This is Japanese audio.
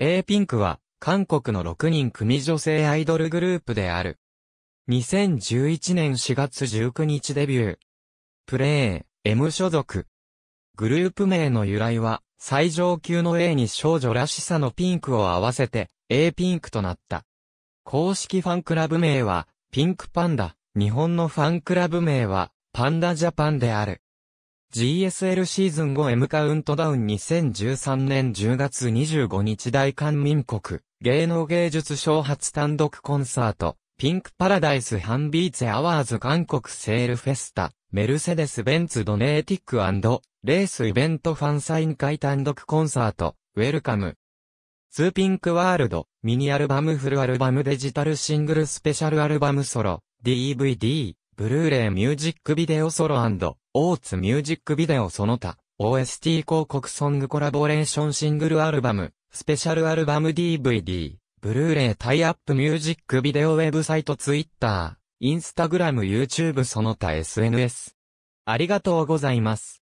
A ピンクは、韓国の6人組女性アイドルグループである。2011年4月19日デビュー。プレイ、M 所属。グループ名の由来は、最上級の A に少女らしさのピンクを合わせて、A ピンクとなった。公式ファンクラブ名は、ピンクパンダ。日本のファンクラブ名は、パンダジャパンである。GSL シーズン 5M カウントダウン2013年10月25日大韓民国芸能芸術賞初単独コンサートピンクパラダイスハンビーツアワーズ韓国セールフェスタメルセデスベンツドネーティックレースイベントファンサイン会単独コンサートウェルカムツーピンクワールドミニアルバムフルアルバムデジタルシングルスペシャルアルバムソロ DVD ブルーレイミュージックビデオソロオーツミュージックビデオその他、OST 広告ソングコラボレーションシングルアルバム、スペシャルアルバム DVD、ブルーレイタイアップミュージックビデオウェブサイトツイッター、インスタグラム YouTube その他 SNS。ありがとうございます。